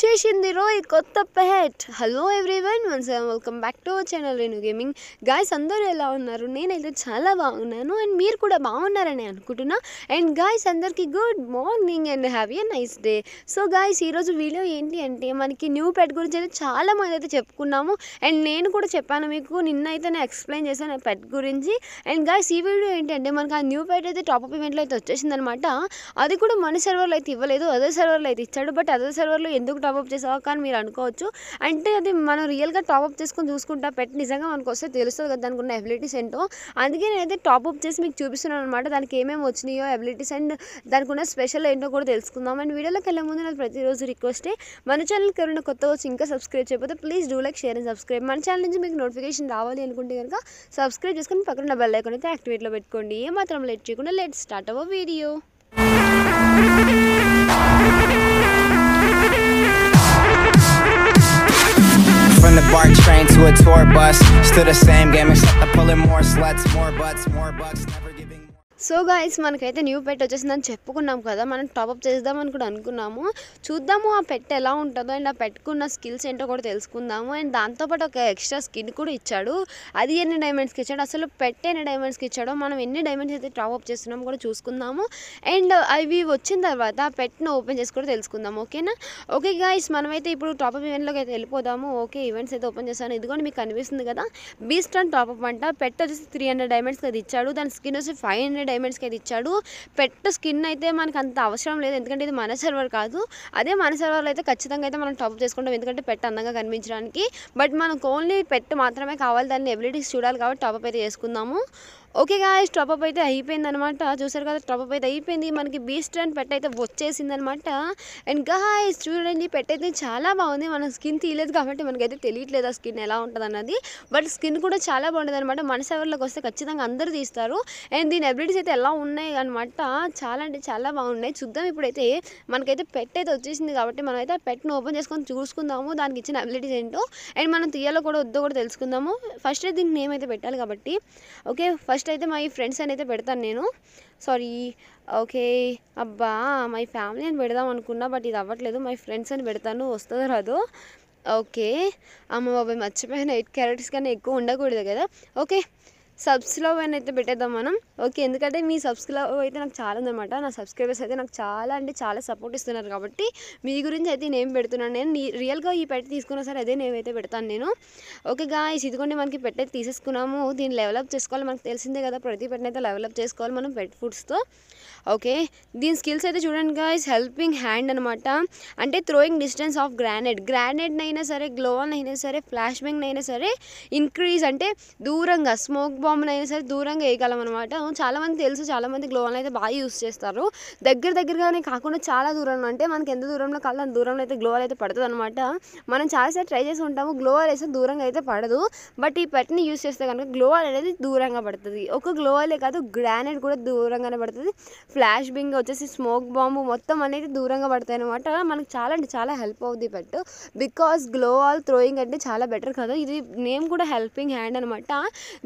వచ్చేసింది రో ఈ కొత్త pet hello everyone once welcome back to our channel Renu gaming guys అందరూ ఎలా ఉన్నారు నేనైతే చాలా బాగున్నాను అండ్ మీరు కూడా బాగున్నారని అనుకుంటున్నా అండ్ గాయస్ అందరికీ good morning and have a nice day so guys ఈరోజు వీడియో ఏంటి అంటే మనకి న్యూ పెట్ గురించి అయితే చాలా మంది అయితే చెప్పుకున్నాము అండ్ నేను కూడా చెప్పాను మీకు నిన్న అయితే నేను ఎక్స్ప్లెయిన్ చేశాను పెట్ గురించి అండ్ గాయస్ ఈ వీడియో ఏంటంటే మనకి ఆ న్యూ పెట్ అయితే టాప్ అప్ ఈవెంట్లో అయితే వచ్చేసిందనమాట అది కూడా మన సర్వర్లో అయితే ఇవ్వలేదు అదే సర్వర్లో అయితే ఇచ్చాడు బట్ అదే సర్వర్లో ఎందుకు టాప్అప్ చేసావా కానీ మీరు అనుకోవచ్చు అంటే అది మనం రియల్గా టాప్అప్ చేసుకొని చూసుకుంటా పెట్టి నిజంగా మనకు వస్తే తెలుస్తుంది కదా దానికి ఉన్న ఎబిలిటీస్ ఏంటో అందుకే నేనైతే టాప్అప్ చేసి మీకు చూపిస్తున్నాను అనమాట దానికి ఏమేమి వచ్చినాయో ఎబిలిటీస్ అండ్ దానికి ఉన్న స్పెషల్ ఏంటో కూడా తెలుసుకుందాం అండ్ వీడియోలోకి వెళ్ళే ముందు నాకు ప్రతిరోజు రిక్వెస్టే మన ఛానల్కి ఎవరైనా కొత్త వచ్చి ఇంకా సబ్స్క్రైబ్ చేయకపోతే please do like share and subscribe మన ఛానల్ నుంచి మీకు నోటిఫికేషన్ రావాలి అనుకుంటే కనుక సబ్స్క్రైబ్ చేసుకుని పక్కన బెల్ ఐకాన్ అయితే యాక్టివేట్లో పెట్టుకోండి ఏమాత్రం లేట్ చేయకుండా లేట్ స్టార్ట్ అవ్వ video BART train to a tour bus. Still the same game, except I'm pulling more sluts, more butts, more bucks. Never so guys మనకైతే న్యూ పెట్ వచ్చేసిందని చెప్పుకున్నాం కదా మనం టాప్అప్ చేద్దామని కూడా అనుకున్నాము చూద్దాము ఆ పెట్ ఎలా ఉంటుందో అండ్ ఆ పెట్టుకున్న స్కిల్స్ ఏంటో కూడా తెలుసుకుందాము అండ్ దాంతోపాటు ఒక ఎక్స్ట్రా స్కిన్ కూడా ఇచ్చాడు అది ఎన్ని డైమండ్స్కి ఇచ్చాడు అసలు పెట్ ఎన్ని డైమండ్స్కి ఇచ్చాడో మనం ఎన్ని డైమండ్స్ అయితే టాప్అప్ చేస్తున్నామో కూడా చూసుకుందాము అండ్ అవి వచ్చిన తర్వాత ఆ పెట్ను ఓపెన్ చేసి కూడా తెలుసుకుందాం ఓకేనా ఓకే గాయస్ మనమైతే ఇప్పుడు టాప్అప్ ఈవెంట్లోకి అయితే వెళ్ళిపోదాము ఓకే ఈవెంట్స్ అయితే ఓపెన్ చేస్తాను ఇది కూడా మీకు కనిపిస్తుంది కదా బీస్ట్ అండ్ టాప్అప్ అంట పెట్ వచ్చేసి త్రీ హండ్రెడ్ డైమండ్స్కి అది ఇచ్చాడు దాని స్కిన్ వచ్చి ఫైవ్ హండ్రెడ్ డైమండ్స్కి అయితే ఇచ్చాడు పెట్ట స్కిన్ అయితే మనకు అంత అవసరం లేదు ఎందుకంటే ఇది మన సర్వర్ కాదు అదే మన సర్వర్లో అయితే ఖచ్చితంగా అయితే మనం టాప్ చేసుకుంటాం ఎందుకంటే పెట్ట అందంగా కనిపించడానికి బట్ మనకు ఓన్లీ పెట్ట మాత్రమే కావాలి దాన్ని ఎబిలిటీస్ చూడాలి కాబట్టి టాప్ అయితే చేసుకుందాము ఓకే గాయస్ టాపప్ అయితే అయిపోయింది అనమాట చూసారు కదా టాపప్ అయితే అయిపోయింది మనకి బీస్ట్ అండ్ పెట్ట అయితే వచ్చేసింది అనమాట అండ్ గా చూడండి పెట్ట అయితే చాలా బాగుంది మన స్కిన్ తీయలేదు కాబట్టి మనకైతే తెలియట్లేదు ఆ స్కిన్ ఎలా ఉంటుంది అన్నది బట్ స్కిన్ కూడా చాలా బాగుంటుంది అనమాట మన సెవెర్లోకి వస్తే ఖచ్చితంగా అందరూ తీస్తారు అండ్ దీని ఎబిలిటీస్ అయితే ఎలా ఉన్నాయి అనమాట చాలా అంటే చాలా బాగున్నాయి చూద్దాం ఇప్పుడైతే మనకైతే పెట్ అయితే వచ్చేసింది కాబట్టి మనం అయితే పెట్ని ఓపెన్ చేసుకొని చూసుకుందాము దానికి ఇచ్చిన అబిలిటీస్ ఏంటో అండ్ మనం తీయాలో కూడా వద్దో కూడా తెలుసుకుందాము ఫస్ట్ అయితే దీనికి నేమ్ అయితే పెట్టాలి కాబట్టి ఓకే ఫస్ట్ అయితే మై ఫ్రెండ్స్ అని అయితే పెడతాను నేను సారీ ఓకే అబ్బా మై ఫ్యామిలీ అని పెడదాం అనుకున్నా బట్ ఇది అవ్వట్లేదు మై ఫ్రెండ్స్ అని పెడతాను వస్తుందో రాదో ఓకే అమ్మ బాబాయ్ మర్చిపోయిన ఎయిట్ క్యారెట్స్ కన్నా ఎక్కువ ఉండకూడదు కదా ఓకే సబ్స్క్రైబ్ అని అయితే పెట్టేద్దాం మనం ఓకే ఎందుకంటే మీ సబ్స్క్రైబ్ అయితే నాకు చాలా ఉందన్నమాట నా సబ్స్క్రైబర్స్ అయితే నాకు చాలా అంటే చాలా సపోర్ట్ ఇస్తున్నారు కాబట్టి మీ గురించి అయితే నేను పెడుతున్నాను నేను రియల్గా ఈ పెట్టి తీసుకున్నా సరే అదే నేనైతే పెడతాను నేను ఓకే ఈ ఇదిగోండి మనకి పెట్టే తీసేసుకున్నాము దీన్ని లెవలప్ చేసుకోవాలి మనకు తెలిసిందే కదా ప్రతి పెట్టినైతే లెవలప్ చేసుకోవాలి మనం పెట్ ఫుడ్స్తో ఓకే దీని స్కిల్స్ అయితే చూడండి గాయస్ హెల్పింగ్ హ్యాండ్ అనమాట అంటే throwing distance of grenade grenade అయినా సరే గ్లోవన్ అయినా సరే ఫ్లాష్ బ్యాంగ్ అయినా సరే ఇంక్రీజ్ అంటే దూరంగా స్మోక్ కామన్ అయినా సరే దూరంగా వేయగలం అనమాట చాలామంది తెలుసు చాలామంది గ్లోవల్ అయితే బాగా యూస్ చేస్తారు దగ్గర దగ్గరగానే కాకుండా చాలా దూరం అంటే మనకి ఎంత దూరంలో కాదు అంత దూరంలో అయితే గ్లోవల్ అయితే పడుతుంది అనమాట మనం చాలాసార్లు ట్రై చేసి ఉంటాము గ్లోవల్ వేస్తే దూరంగా అయితే పడదు బట్ ఈ పెట్టిని యూస్ చేస్తే కనుక గ్లోవల్ అనేది దూరంగా పడుతుంది ఒక గ్లోవలే కాదు గ్రానైట్ కూడా దూరంగానే పడుతుంది ఫ్లాష్ బింగ్ వచ్చేసి స్మోక్ బాంబు మొత్తం అనేది దూరంగా పడతాయి అనమాట మనకు చాలా అంటే చాలా హెల్ప్ అవుద్ది పెట్టు బికాస్ ఆల్ థ్రోయింగ్ అంటే చాలా బెటర్ కదా ఇది నేమ్ కూడా హెల్పింగ్ హ్యాండ్ అనమాట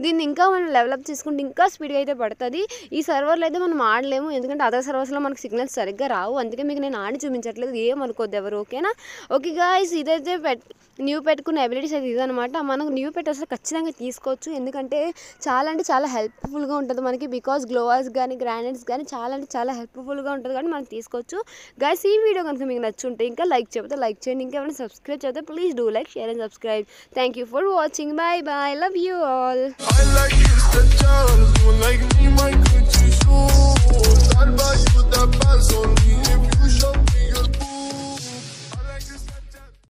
దీన్ని ఇంకా మనం డెవలప్ చేసుకుంటే ఇంకా స్పీడ్గా అయితే పడుతుంది ఈ సర్వర్లో అయితే మనం ఆడలేము ఎందుకంటే అదర్ సర్వర్స్లో మనకు సిగ్నల్స్ సరిగ్గా రావు అందుకే మీకు నేను ఆడి చూపించట్లేదు ఏం అనుకోద్దు ఎవరు ఓకేనా ఓకే గాయస్ ఇదైతే పెట్ న్యూ పెట్టుకున్న అబిలిటీస్ అయితే ఇదనమాట మనం న్యూ పెట్ అసలు ఖచ్చితంగా తీసుకోవచ్చు ఎందుకంటే చాలా అంటే చాలా హెల్ప్ఫుల్గా ఉంటుంది మనకి బికాస్ గ్లోవర్స్ కానీ గ్రానైట్స్ కానీ చాలా అంటే చాలా హెల్ప్ఫుల్గా ఉంటుంది కానీ మనం తీసుకోవచ్చు గైస్ ఈ వీడియో కనుక మీకు నచ్చుంటే ఇంకా లైక్ చెబితే లైక్ చేయండి ఇంకా ఎవరైనా సబ్స్క్రైబ్ చేస్తే please do like share and subscribe thank you for watching bye bye love you all